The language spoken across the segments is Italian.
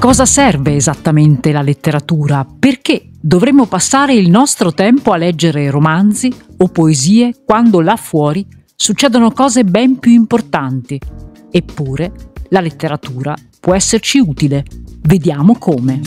cosa serve esattamente la letteratura? Perché dovremmo passare il nostro tempo a leggere romanzi o poesie quando là fuori succedono cose ben più importanti? Eppure, la letteratura può esserci utile. Vediamo come.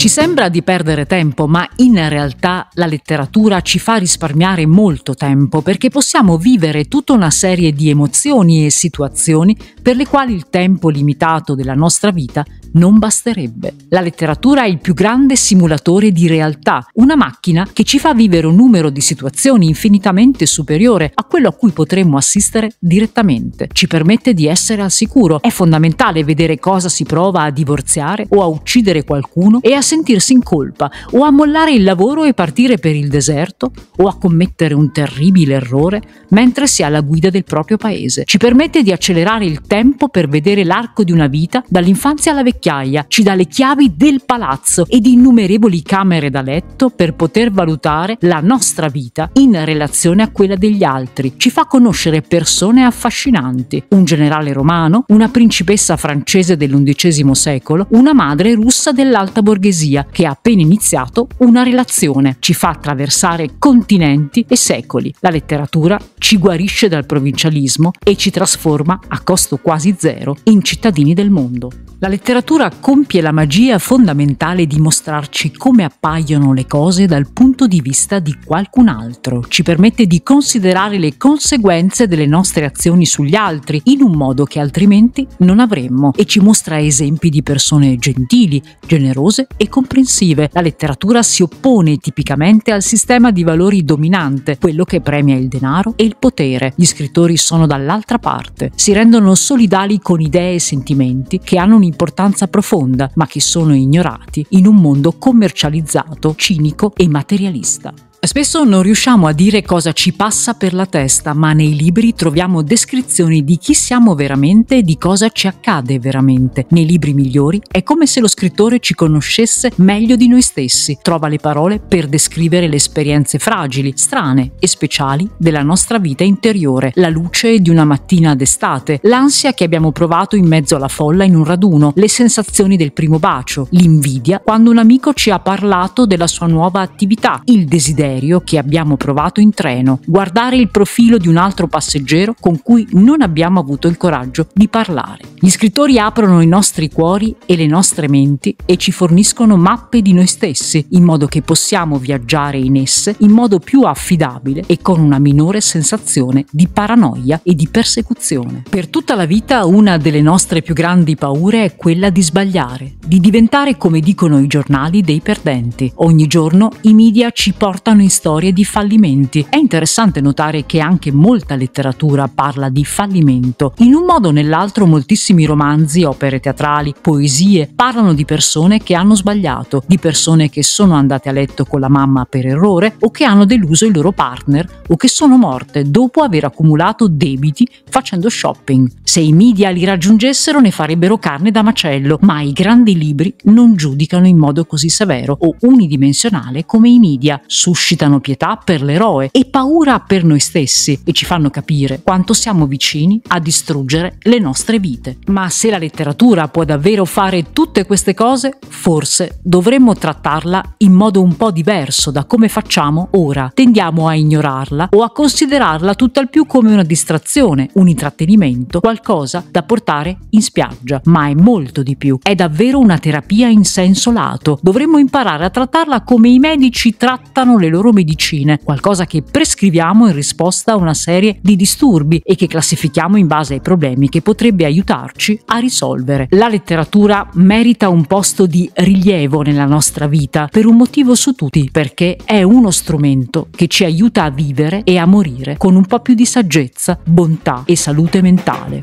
Ci sembra di perdere tempo, ma in realtà la letteratura ci fa risparmiare molto tempo perché possiamo vivere tutta una serie di emozioni e situazioni per le quali il tempo limitato della nostra vita non basterebbe. La letteratura è il più grande simulatore di realtà, una macchina che ci fa vivere un numero di situazioni infinitamente superiore a quello a cui potremmo assistere direttamente. Ci permette di essere al sicuro. È fondamentale vedere cosa si prova a divorziare o a uccidere qualcuno e a sentirsi in colpa o a mollare il lavoro e partire per il deserto o a commettere un terribile errore mentre si ha la guida del proprio paese. Ci permette di accelerare il tempo per vedere l'arco di una vita dall'infanzia alla vecchiaia vecchiaia, ci dà le chiavi del palazzo ed innumerevoli camere da letto per poter valutare la nostra vita in relazione a quella degli altri. Ci fa conoscere persone affascinanti, un generale romano, una principessa francese dell'undicesimo secolo, una madre russa dell'alta borghesia che ha appena iniziato una relazione. Ci fa attraversare continenti e secoli. La letteratura ci guarisce dal provincialismo e ci trasforma a costo quasi zero in cittadini del mondo. La letteratura compie la magia fondamentale di mostrarci come appaiono le cose dal punto di vista di qualcun altro, ci permette di considerare le conseguenze delle nostre azioni sugli altri in un modo che altrimenti non avremmo e ci mostra esempi di persone gentili, generose e comprensive. La letteratura si oppone tipicamente al sistema di valori dominante, quello che premia il denaro e il potere. Gli scrittori sono dall'altra parte, si rendono solidali con idee e sentimenti che hanno un un'importanza profonda, ma che sono ignorati in un mondo commercializzato, cinico e materialista. Spesso non riusciamo a dire cosa ci passa per la testa, ma nei libri troviamo descrizioni di chi siamo veramente e di cosa ci accade veramente. Nei libri migliori è come se lo scrittore ci conoscesse meglio di noi stessi, trova le parole per descrivere le esperienze fragili, strane e speciali della nostra vita interiore, la luce di una mattina d'estate, l'ansia che abbiamo provato in mezzo alla folla in un raduno, le sensazioni del primo bacio, l'invidia quando un amico ci ha parlato della sua nuova attività, il desiderio desiderio che abbiamo provato in treno, guardare il profilo di un altro passeggero con cui non abbiamo avuto il coraggio di parlare. Gli scrittori aprono i nostri cuori e le nostre menti e ci forniscono mappe di noi stessi, in modo che possiamo viaggiare in esse in modo più affidabile e con una minore sensazione di paranoia e di persecuzione. Per tutta la vita una delle nostre più grandi paure è quella di sbagliare, di diventare come dicono i giornali dei perdenti. Ogni giorno i media ci portano riportano in storie di fallimenti. È interessante notare che anche molta letteratura parla di fallimento. In un modo o nell'altro moltissimi romanzi, opere teatrali, poesie parlano di persone che hanno sbagliato, di persone che sono andate a letto con la mamma per errore o che hanno deluso il loro partner o che sono morte dopo aver accumulato debiti facendo shopping. Se i media li raggiungessero ne farebbero carne da macello, ma i grandi libri non giudicano in modo così severo o unidimensionale come i media. Su suscitano pietà per l'eroe e paura per noi stessi e ci fanno capire quanto siamo vicini a distruggere le nostre vite. Ma se la letteratura può davvero fare tutte queste cose, forse dovremmo trattarla in modo un po' diverso da come facciamo ora. Tendiamo a ignorarla o a considerarla tutt'al più come una distrazione, un intrattenimento, qualcosa da portare in spiaggia. Ma è molto di più. È davvero una terapia in senso lato. Dovremmo imparare a trattarla come i medici trattano le loro loro medicine, qualcosa che prescriviamo in risposta a una serie di disturbi e che classifichiamo in base ai problemi che potrebbe aiutarci a risolvere. La letteratura merita un posto di rilievo nella nostra vita per un motivo su tutti, perché è uno strumento che ci aiuta a vivere e a morire con un po' più di saggezza, bontà e salute mentale.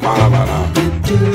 Ba-da-ba-da.